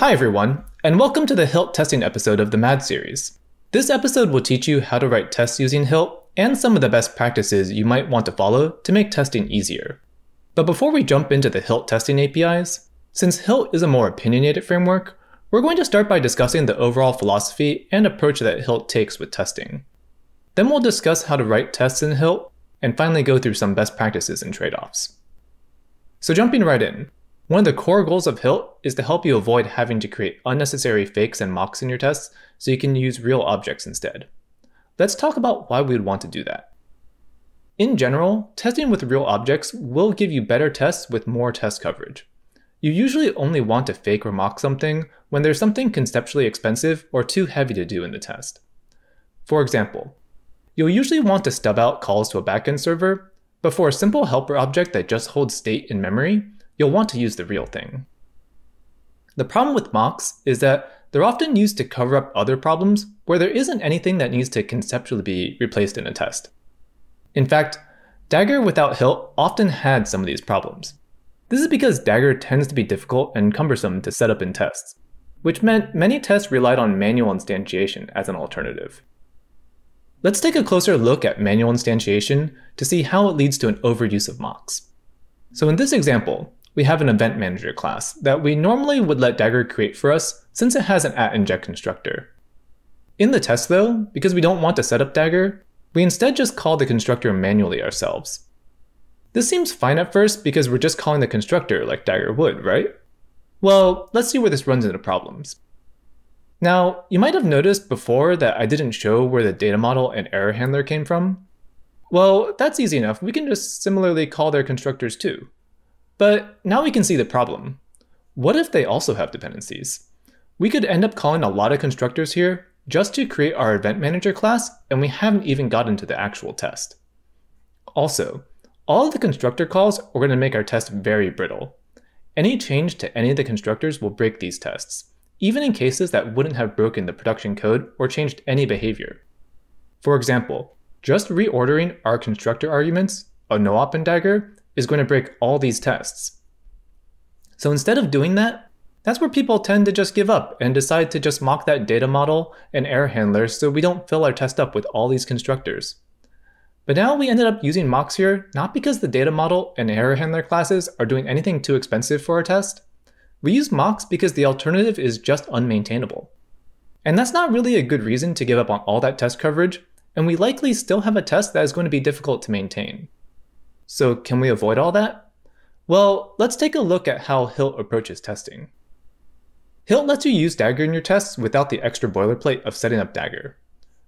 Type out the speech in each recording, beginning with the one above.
Hi, everyone, and welcome to the HILT testing episode of the MAD series. This episode will teach you how to write tests using HILT and some of the best practices you might want to follow to make testing easier. But before we jump into the HILT testing APIs, since HILT is a more opinionated framework, we're going to start by discussing the overall philosophy and approach that HILT takes with testing. Then we'll discuss how to write tests in HILT, and finally go through some best practices and trade offs. So, jumping right in, one of the core goals of HILT is to help you avoid having to create unnecessary fakes and mocks in your tests so you can use real objects instead. Let's talk about why we'd want to do that. In general, testing with real objects will give you better tests with more test coverage. You usually only want to fake or mock something when there's something conceptually expensive or too heavy to do in the test. For example, you'll usually want to stub out calls to a backend server, but for a simple helper object that just holds state in memory, you'll want to use the real thing. The problem with mocks is that they're often used to cover up other problems where there isn't anything that needs to conceptually be replaced in a test. In fact, Dagger without Hilt often had some of these problems. This is because Dagger tends to be difficult and cumbersome to set up in tests, which meant many tests relied on manual instantiation as an alternative. Let's take a closer look at manual instantiation to see how it leads to an overuse of mocks. So in this example, we have an event manager class that we normally would let Dagger create for us since it has an at inject constructor. In the test though, because we don't want to set up Dagger, we instead just call the constructor manually ourselves. This seems fine at first because we're just calling the constructor like Dagger would, right? Well, let's see where this runs into problems. Now, you might have noticed before that I didn't show where the data model and error handler came from. Well, that's easy enough, we can just similarly call their constructors too. But now we can see the problem. What if they also have dependencies? We could end up calling a lot of constructors here just to create our event manager class, and we haven't even gotten to the actual test. Also, all of the constructor calls are going to make our test very brittle. Any change to any of the constructors will break these tests, even in cases that wouldn't have broken the production code or changed any behavior. For example, just reordering our constructor arguments, a no op and dagger, is going to break all these tests. So instead of doing that, that's where people tend to just give up and decide to just mock that data model and error handler so we don't fill our test up with all these constructors. But now we ended up using mocks here not because the data model and error handler classes are doing anything too expensive for our test. We use mocks because the alternative is just unmaintainable. And that's not really a good reason to give up on all that test coverage, and we likely still have a test that is going to be difficult to maintain. So can we avoid all that? Well, let's take a look at how Hilt approaches testing. Hilt lets you use Dagger in your tests without the extra boilerplate of setting up Dagger.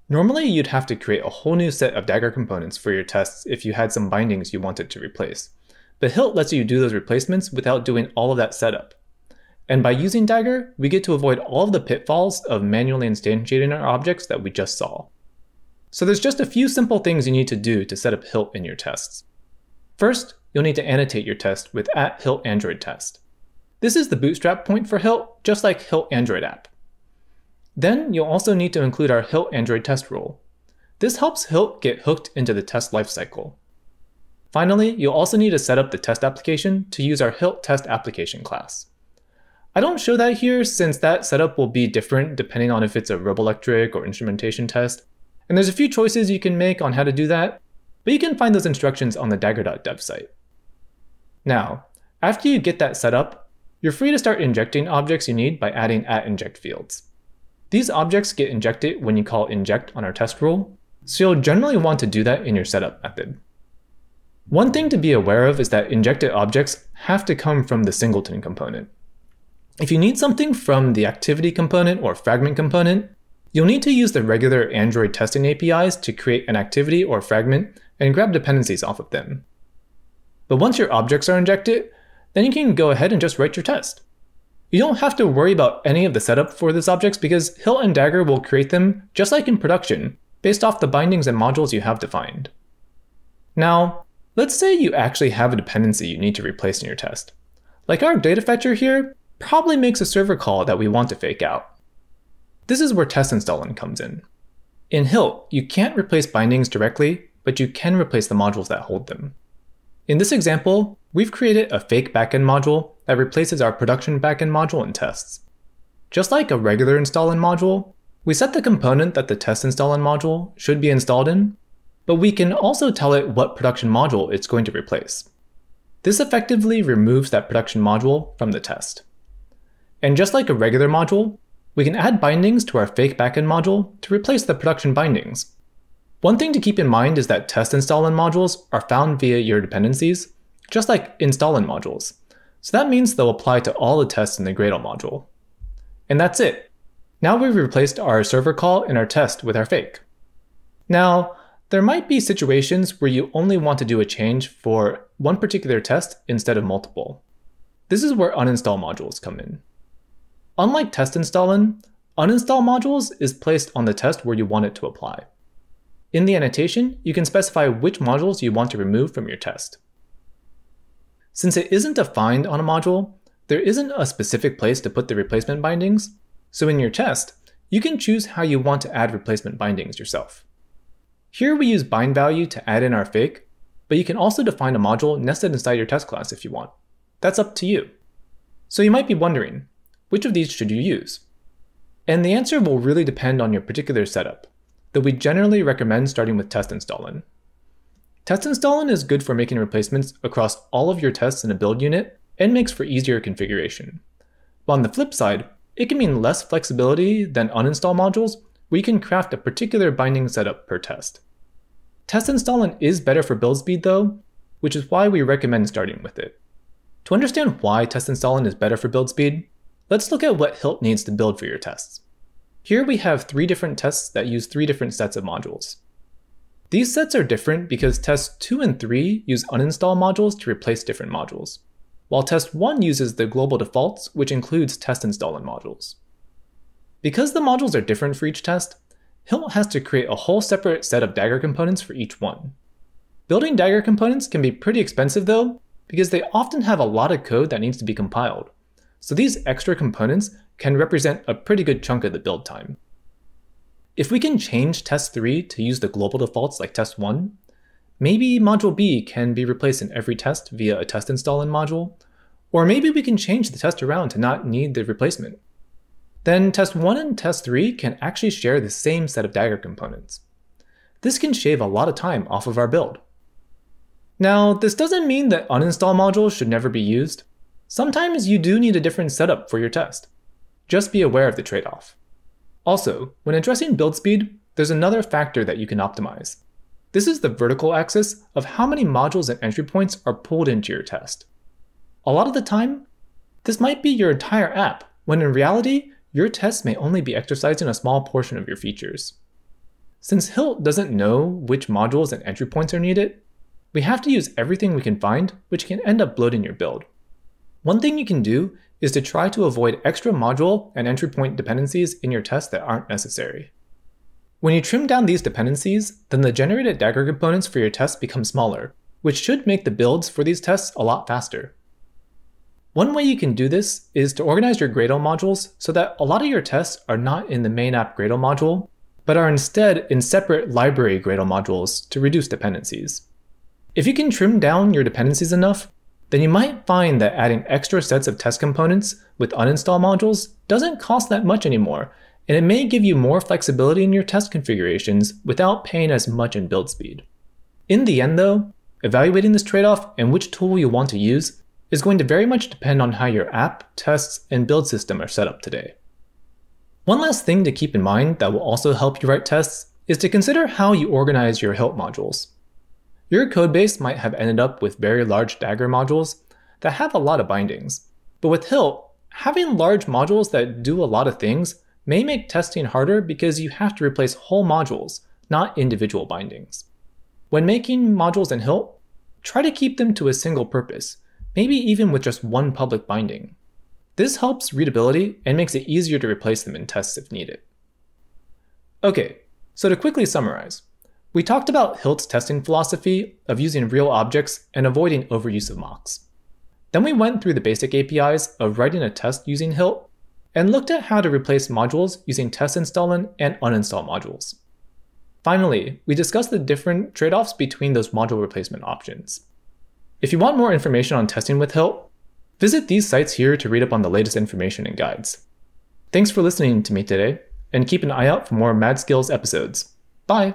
Normally, you'd have to create a whole new set of Dagger components for your tests if you had some bindings you wanted to replace. But Hilt lets you do those replacements without doing all of that setup. And by using Dagger, we get to avoid all of the pitfalls of manually instantiating our objects that we just saw. So there's just a few simple things you need to do to set up Hilt in your tests. First, you'll need to annotate your test with at Hilt Android test. This is the bootstrap point for Hilt, just like Hilt Android app. Then you'll also need to include our Hilt Android test rule. This helps Hilt get hooked into the test lifecycle. Finally, you'll also need to set up the test application to use our Hilt test application class. I don't show that here since that setup will be different depending on if it's a Robolectric or instrumentation test, and there's a few choices you can make on how to do that, but you can find those instructions on the dagger.dev site. Now, after you get that set up, you're free to start injecting objects you need by adding at inject fields. These objects get injected when you call inject on our test rule, so you'll generally want to do that in your setup method. One thing to be aware of is that injected objects have to come from the singleton component. If you need something from the activity component or fragment component, you'll need to use the regular Android testing APIs to create an activity or fragment and grab dependencies off of them. But once your objects are injected, then you can go ahead and just write your test. You don't have to worry about any of the setup for these objects because Hill and Dagger will create them just like in production, based off the bindings and modules you have defined. Now, let's say you actually have a dependency you need to replace in your test. Like our data fetcher here probably makes a server call that we want to fake out. This is where test installing comes in. In Hilt, you can't replace bindings directly but you can replace the modules that hold them. In this example, we've created a fake backend module that replaces our production backend module in tests. Just like a regular install in module, we set the component that the test install in module should be installed in, but we can also tell it what production module it's going to replace. This effectively removes that production module from the test. And just like a regular module, we can add bindings to our fake backend module to replace the production bindings, one thing to keep in mind is that test installin modules are found via your dependencies, just like installin modules. So that means they'll apply to all the tests in the Gradle module. And that's it. Now we've replaced our server call and our test with our fake. Now, there might be situations where you only want to do a change for one particular test instead of multiple. This is where uninstall modules come in. Unlike test installin, uninstall modules is placed on the test where you want it to apply. In the annotation, you can specify which modules you want to remove from your test. Since it isn't defined on a module, there isn't a specific place to put the replacement bindings, so in your test, you can choose how you want to add replacement bindings yourself. Here we use bind value to add in our fake, but you can also define a module nested inside your test class if you want. That's up to you. So you might be wondering, which of these should you use? And the answer will really depend on your particular setup though we generally recommend starting with test installin. Test installin is good for making replacements across all of your tests in a build unit and makes for easier configuration. But on the flip side, it can mean less flexibility than uninstall modules where you can craft a particular binding setup per test. Test installin is better for build speed though, which is why we recommend starting with it. To understand why test installin is better for build speed, let's look at what Hilt needs to build for your tests. Here we have three different tests that use three different sets of modules. These sets are different because tests 2 and 3 use uninstall modules to replace different modules, while test 1 uses the global defaults, which includes test install and modules. Because the modules are different for each test, Hilt has to create a whole separate set of Dagger components for each one. Building Dagger components can be pretty expensive though, because they often have a lot of code that needs to be compiled. So these extra components can represent a pretty good chunk of the build time. If we can change test 3 to use the global defaults like test 1, maybe module B can be replaced in every test via a test install in module, or maybe we can change the test around to not need the replacement. Then test 1 and test 3 can actually share the same set of Dagger components. This can shave a lot of time off of our build. Now, this doesn't mean that uninstall modules should never be used. Sometimes you do need a different setup for your test. Just be aware of the trade-off. Also, when addressing build speed, there's another factor that you can optimize. This is the vertical axis of how many modules and entry points are pulled into your test. A lot of the time, this might be your entire app, when in reality, your test may only be exercising a small portion of your features. Since Hilt doesn't know which modules and entry points are needed, we have to use everything we can find, which can end up bloating your build. One thing you can do is to try to avoid extra module and entry point dependencies in your test that aren't necessary. When you trim down these dependencies, then the generated Dagger components for your tests become smaller, which should make the builds for these tests a lot faster. One way you can do this is to organize your Gradle modules so that a lot of your tests are not in the main app Gradle module, but are instead in separate library Gradle modules to reduce dependencies. If you can trim down your dependencies enough, then you might find that adding extra sets of test components with uninstall modules doesn't cost that much anymore, and it may give you more flexibility in your test configurations without paying as much in build speed. In the end though, evaluating this trade-off and which tool you want to use is going to very much depend on how your app, tests, and build system are set up today. One last thing to keep in mind that will also help you write tests is to consider how you organize your help modules. Your codebase might have ended up with very large Dagger modules that have a lot of bindings. But with Hilt, having large modules that do a lot of things may make testing harder because you have to replace whole modules, not individual bindings. When making modules in Hilt, try to keep them to a single purpose, maybe even with just one public binding. This helps readability and makes it easier to replace them in tests if needed. Okay, so to quickly summarize, we talked about Hilt's testing philosophy of using real objects and avoiding overuse of mocks. Then we went through the basic APIs of writing a test using Hilt and looked at how to replace modules using test install and uninstall modules. Finally, we discussed the different trade-offs between those module replacement options. If you want more information on testing with Hilt, visit these sites here to read up on the latest information and guides. Thanks for listening to me today, and keep an eye out for more Mad Skills episodes. Bye!